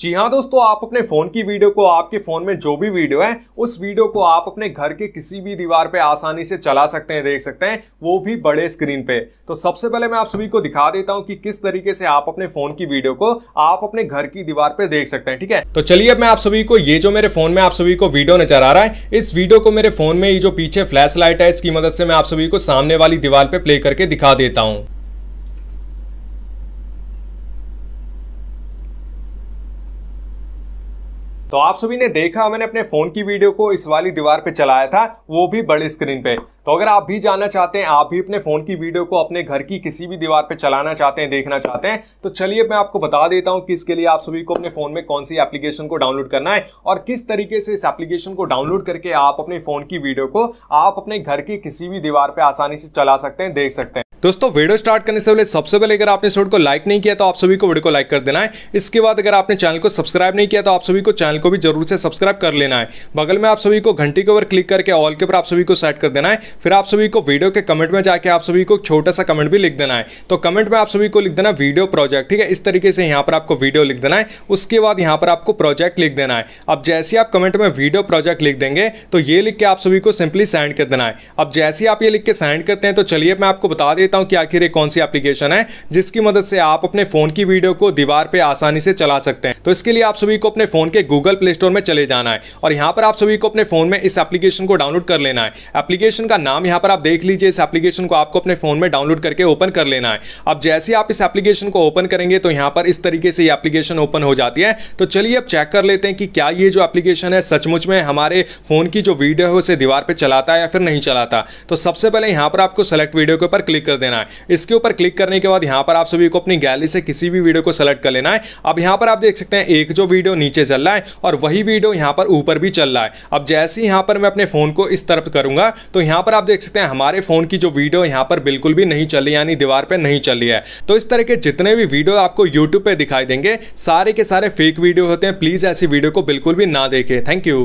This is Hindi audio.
जी हाँ दोस्तों आप अपने फ़ोन की वीडियो को आपके फ़ोन में जो भी वीडियो है उस वीडियो को आप अपने घर के किसी भी दीवार पे आसानी से चला सकते हैं देख सकते हैं वो भी बड़े स्क्रीन पे तो सबसे पहले मैं आप सभी को दिखा देता हूँ कि किस तरीके से आप अपने फ़ोन की वीडियो को आप अपने घर की दीवार पे देख सकते हैं ठीक है तो चलिए अब मैं आप सभी को ये जो मेरे फ़ोन में आप सभी को वीडियो नजर आ रहा है इस वीडियो को मेरे फ़ोन में ये जो पीछे फ्लैश लाइट है इसकी मदद से मैं आप सभी को सामने वाली दीवार पे प्ले करके दिखा देता हूँ तो आप सभी ने देखा मैंने अपने फोन की वीडियो को इस वाली दीवार पे चलाया था वो भी बड़े स्क्रीन पे तो अगर आप भी जानना चाहते हैं आप भी अपने फोन की वीडियो को अपने घर की किसी भी दीवार पे चलाना चाहते हैं देखना चाहते हैं तो चलिए मैं आपको बता देता हूं कि इसके लिए आप सभी को अपने फोन में कौन सी एप्लीकेशन को डाउनलोड करना है और किस तरीके से इस एप्लीकेशन को डाउनलोड करके आप अपने फोन की वीडियो को आप अपने घर की किसी भी दीवार पर आसानी से चला सकते हैं देख सकते हैं दोस्तों वीडियो स्टार्ट करने से पहले सबसे पहले अगर आपने इस वीडियो को लाइक नहीं किया तो आप सभी को वीडियो को लाइक कर देना है इसके बाद अगर आपने चैनल को सब्सक्राइब नहीं किया तो आप सभी को चैनल को भी जरूर से सब्सक्राइब कर लेना है बगल में आप सभी को घंटी के ऊपर क्लिक करके ऑल के ऊपर आप सभी को सेट कर देना है फिर आप सभी को वीडियो के कमेंट में जाकर आप सभी को छोटा सा कमेंट भी लिख देना है तो कमेंट में आप सभी को लिख देना वीडियो प्रोजेक्ट ठीक है इस तरीके से यहाँ पर आपको वीडियो लिख देना है उसके बाद यहाँ पर आपको प्रोजेक्ट लिख देना है अब जैसे आप कमेंट में वीडियो प्रोजेक्ट लिख देंगे तो ये लिख के आप सभी को सिंपली सेंड कर देना है अब जैसे आप ये लिख के सेंड करते हैं तो चलिए मैं आपको बता दे देता हूं कि आखिर ये कौन सी एप्लीकेशन है जिसकी मदद से आप अपने फ़ोन की वीडियो को दीवार पर आसानी से चला सकते हैं तो इसके लिए आप सभी को अपने फ़ोन के गूगल प्ले स्टोर में चले जाना है और यहाँ पर आप सभी को अपने फ़ोन में इस एप्लीकेशन को डाउनलोड कर लेना है एप्लीकेशन का नाम यहाँ पर आप देख लीजिए इस एप्लीकेशन को आपको अपने फ़ोन में डाउनलोड करके ओपन कर लेना है अब जैसे आप इस एप्लीकेशन को ओपन करेंगे तो यहाँ पर इस तरीके से ये एप्लीकेशन ओपन हो जाती है तो चलिए अब चेक कर लेते हैं कि क्या ये जो एप्लीकेशन है सचमुच में हमारे फ़ोन की जो वीडियो है उसे दीवार पर चलाता है या फिर नहीं चलाता तो सबसे पहले यहाँ पर आपको सेलेक्ट वीडियो के ऊपर क्लिक कर देना है इसके ऊपर क्लिक करने के बाद यहाँ पर आप सभी को अपनी गैलरी से किसी भी वीडियो को सेलेक्ट कर लेना है अब यहाँ पर आप देख सकते हैं हैं एक जो वीडियो नीचे चल रहा है और वही वीडियो यहाँ पर ऊपर भी चल रहा है अब जैसे ही यहाँ पर मैं अपने फ़ोन को इस तरफ करूँगा तो यहाँ पर आप देख सकते हैं हमारे फ़ोन की जो वीडियो यहाँ पर बिल्कुल भी नहीं चली यानी दीवार पर नहीं चली है तो इस तरह के जितने भी वीडियो आपको यूट्यूब पर दिखाई देंगे सारे के सारे फेक वीडियो होते हैं प्लीज़ ऐसी वीडियो को बिल्कुल भी ना देखें थैंक यू